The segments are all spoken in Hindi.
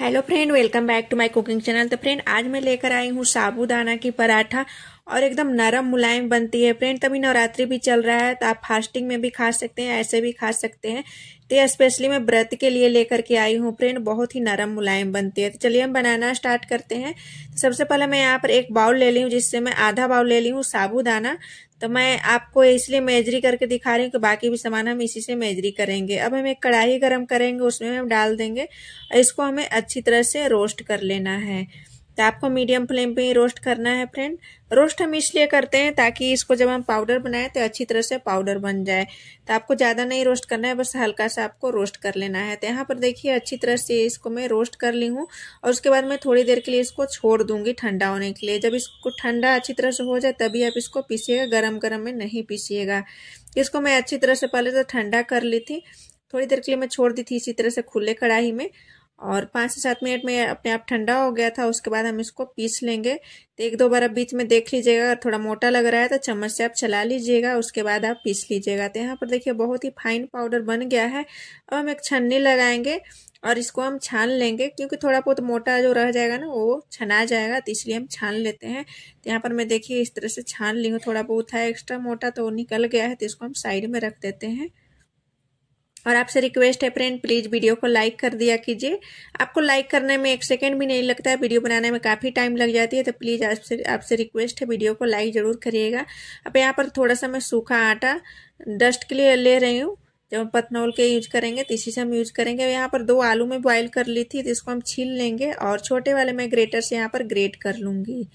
hello friend welcome back to my cooking channel तो फ्रेंड आज मैं लेकर आई हूँ साबूदाना की पराठा और एकदम नरम मुलायम बनती है फ्रेंड तभी नवरात्रि भी चल रहा है तो आप फास्टिंग में भी खा सकते हैं ऐसे भी खा सकते हैं तो स्पेशली मैं व्रत के लिए लेकर के आई हूँ फ्रेंड बहुत ही नरम मुलायम बनती है तो चलिए हम बनाना स्टार्ट करते हैं तो सबसे पहले मैं यहाँ पर एक बाउल ले ली हूँ जिससे मैं आधा बाउल ले ली हूँ साबुदाना तो मैं आपको इसलिए मेजरी करके दिखा रही हूँ कि बाकी भी सामान हम इसी से मेजरी करेंगे अब हम एक कढ़ाई गर्म करेंगे उसमें हम डाल देंगे और इसको हमें अच्छी तरह से रोस्ट कर लेना है तो आपको मीडियम फ्लेम पे ही रोस्ट करना है फ्रेंड रोस्ट हम इसलिए करते हैं ताकि इसको जब हम पाउडर बनाएं तो अच्छी तरह से पाउडर बन जाए तो आपको ज़्यादा नहीं रोस्ट करना है बस हल्का सा आपको रोस्ट कर लेना है तो यहाँ पर देखिए अच्छी तरह से इसको मैं रोस्ट कर ली हूँ और उसके बाद मैं थोड़ी देर के लिए इसको छोड़ दूंगी ठंडा होने के लिए जब इसको ठंडा अच्छी तरह से हो जाए तभी आप इसको पीसीएगा गर्म गर्म में नहीं पीसीएगा इसको मैं अच्छी तरह से पहले तो ठंडा कर ली थी थोड़ी देर के लिए मैं छोड़ दी थी इसी तरह से खुले कढ़ाई में और पाँच से सात मिनट में अपने आप ठंडा हो गया था उसके बाद हम इसको पीस लेंगे तो एक दो बार आप बीच में देख लीजिएगा अगर थोड़ा मोटा लग रहा है तो चम्मच से आप चला लीजिएगा उसके बाद आप पीस लीजिएगा तो यहाँ पर देखिए बहुत ही फाइन पाउडर बन गया है अब हम एक छन्नी लगाएंगे और इसको हम छान लेंगे क्योंकि थोड़ा बहुत मोटा जो रह जाएगा ना वो छना जाएगा तो इसलिए हम छान लेते हैं तो यहाँ पर मैं देखिए इस तरह से छान ली हूँ थोड़ा बहुत है एक्स्ट्रा मोटा तो निकल गया है तो इसको हम साइड में रख देते हैं और आपसे रिक्वेस्ट है फ्रेंड प्लीज़ वीडियो को लाइक कर दिया कीजिए आपको लाइक करने में एक सेकेंड भी नहीं लगता है वीडियो बनाने में काफ़ी टाइम लग जाती है तो प्लीज़ आपसे आपसे रिक्वेस्ट है वीडियो को लाइक ज़रूर करिएगा अब यहाँ पर थोड़ा सा मैं सूखा आटा डस्ट के लिए ले रही हूँ जब हम पथनौल के यूज करेंगे तो इसी से हम यूज करेंगे यहाँ पर दो आलू में बॉईल कर ली थी तो इसको हम छील लेंगे और छोटे वाले मैं ग्रेटर से यहाँ पर ग्रेट कर लूँगी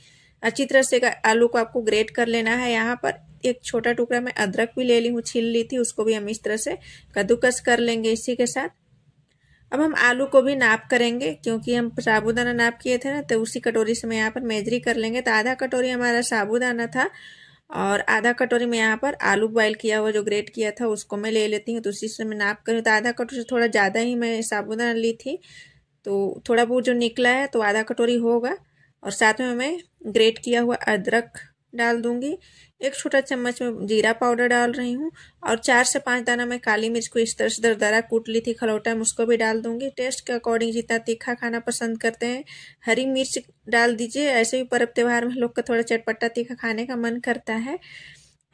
अच्छी तरह से आलू को आपको ग्रेट कर लेना है यहाँ पर एक छोटा टुकड़ा मैं अदरक भी ले ली हूँ छील ली थी उसको भी हम इस तरह से कद्दूकस कर लेंगे इसी के साथ अब हम आलू को भी नाप करेंगे क्योंकि हम साबूदाना नाप किए थे ना तो उसी कटोरी से मैं यहाँ पर मेजरी कर लेंगे तो आधा कटोरी हमारा साबूदाना था और आधा कटोरी में यहाँ पर आलू बॉयल किया हुआ जो ग्रेट किया था उसको मैं ले लेती हूँ तो उसी से मैं नाप करूँ तो आधा कटोरी से थोड़ा ज़्यादा ही मैं साबुदाना ली थी तो थोड़ा बहुत जो निकला है तो आधा कटोरी होगा और साथ में मैं ग्रेट किया हुआ अदरक डाल दूंगी एक छोटा चम्मच में जीरा पाउडर डाल रही हूँ और चार से पांच दाना मैं काली मिर्च को इस तरह से दरदरा कूट ली थी खलौटा में उसको भी डाल दूंगी टेस्ट के अकॉर्डिंग जितना तीखा खाना पसंद करते हैं हरी मिर्च डाल दीजिए ऐसे भी पर्व त्यौहार में लोग का थोड़ा चटपटा तीखा खाने का मन करता है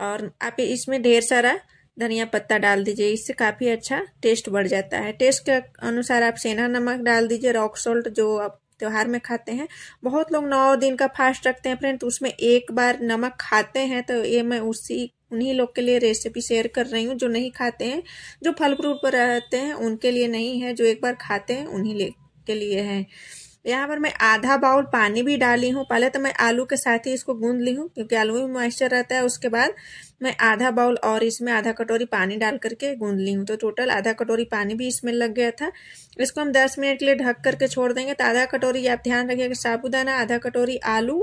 और आप इसमें ढेर सारा धनिया पत्ता डाल दीजिए इससे काफ़ी अच्छा टेस्ट बढ़ जाता है टेस्ट के अनुसार आप सेना नमक डाल दीजिए रॉक सॉल्ट जो आप त्यौहार में खाते हैं बहुत लोग नौ दिन का फास्ट रखते हैं फ्रेंड तो उसमें एक बार नमक खाते हैं तो ये मैं उसी उन्हीं लोग के लिए रेसिपी शेयर कर रही हूँ जो नहीं खाते हैं जो फल फ्रूट पर रहते हैं उनके लिए नहीं है जो एक बार खाते हैं उन्हीं के लिए है यहाँ पर मैं आधा बाउल पानी भी डाली हूँ पहले तो मैं आलू के साथ ही इसको गूंद ली हूँ क्योंकि आलू में मॉइस्चर रहता है उसके बाद मैं आधा बाउल और इसमें आधा कटोरी पानी डाल करके गूंद ली हूँ तो टोटल आधा कटोरी पानी भी इसमें लग गया था इसको हम 10 मिनट के लिए ढक करके छोड़ देंगे तो आधा कटोरी आप ध्यान रखिएगा साबुदाना आधा कटोरी आलू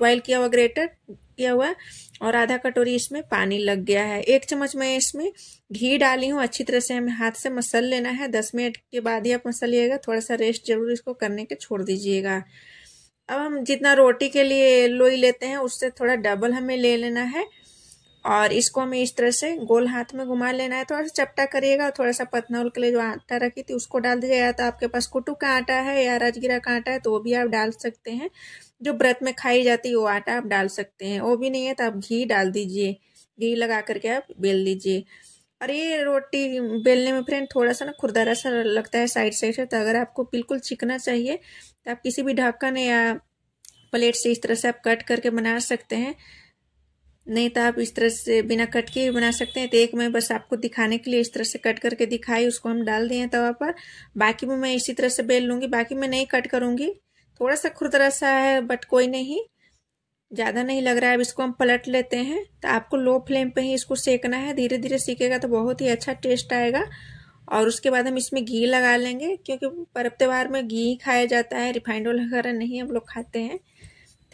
बॉइल किया हुआ ग्रेटर किया हुआ है और आधा कटोरी इसमें पानी लग गया है एक चम्मच मैं इसमें घी डाली हूँ अच्छी तरह से हमें हाथ से मसल लेना है दस मिनट के बाद ही आप मसलिएगा थोड़ा सा रेस्ट जरूर इसको करने के छोड़ दीजिएगा अब हम जितना रोटी के लिए लोई लेते हैं उससे थोड़ा डबल हमें ले लेना है और इसको हमें इस तरह से गोल हाथ में घुमा लेना है थोड़ा सा चपटा करिएगा थोड़ा सा पतनौल के लिए जो आटा रखी थी उसको डाल या तो आपके पास कुटू का आटा है या राजगिरा का आटा है तो वो भी आप डाल सकते हैं जो व्रत में खाई जाती है वो आटा आप डाल सकते हैं वो भी नहीं है तो आप घी डाल दीजिए घी लगा करके आप बेल दीजिए और ये रोटी बेलने में फ्रेंड थोड़ा सा ना खुरदारा सा लगता है साइड साइड से तो अगर आपको बिल्कुल चिकना चाहिए तो आप किसी भी ढक्कन या प्लेट से इस तरह से आप कट करके बना सकते हैं नहीं तो आप इस तरह से बिना कट के भी बना सकते हैं तो एक मैं बस आपको दिखाने के लिए इस तरह से कट करके दिखाई उसको हम डाल दिए तवा पर बाकी भी मैं इसी तरह से बेल लूँगी बाकी मैं नहीं कट करूँगी थोड़ा सा खुरदरा सा है बट कोई नहीं ज़्यादा नहीं लग रहा है अब इसको हम पलट लेते हैं तो आपको लो फ्लेम पे ही इसको सेकना है धीरे धीरे सीखेगा तो बहुत ही अच्छा टेस्ट आएगा और उसके बाद हम इसमें घी लगा लेंगे क्योंकि पर्व त्यौहार में घी खाया जाता है रिफाइंड ऑयल वगैरह नहीं हम लोग खाते हैं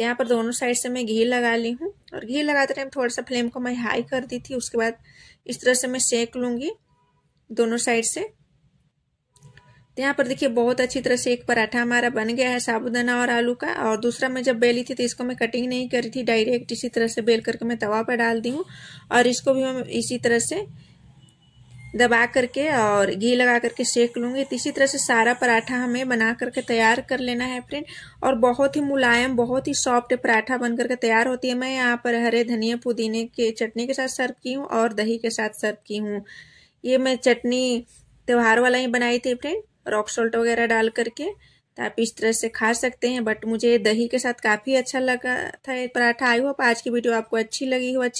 तो यहाँ पर दोनों साइड से मैं घी लगा ली हूँ और घी लगाते टाइम थोड़ा सा फ्लेम को मैं हाई कर दी थी उसके बाद इस तरह से मैं सेक लूँगी दोनों साइड से तो यहाँ पर देखिए बहुत अच्छी तरह से एक पराठा हमारा बन गया है साबुदाना और आलू का और दूसरा मैं जब बेली थी तो इसको मैं कटिंग नहीं करी थी डायरेक्ट इसी तरह से बेल करके मैं तवा पर डाल दी हूँ और इसको भी मैं इसी तरह से दबा करके और घी लगा करके सेक लूँगी तो इसी तरह से सारा पराठा हमें बना करके तैयार कर लेना है फ्रेंड और बहुत ही मुलायम बहुत ही सॉफ्ट पराठा बन करके तैयार होती है मैं यहाँ पर हरे धनिया पुदीने के चटनी के साथ सर्व की हूँ और दही के साथ सर्व की हूँ ये मैं चटनी त्यौहार वाला ही बनाई थी फ्रेंड रॉक सॉल्ट वगैरह डाल करके तो आप इस तरह से खा सकते हैं बट मुझे दही के साथ काफ़ी अच्छा लगा था ये पराठा आई हो आज की वीडियो आपको अच्छी लगी हो अच्छी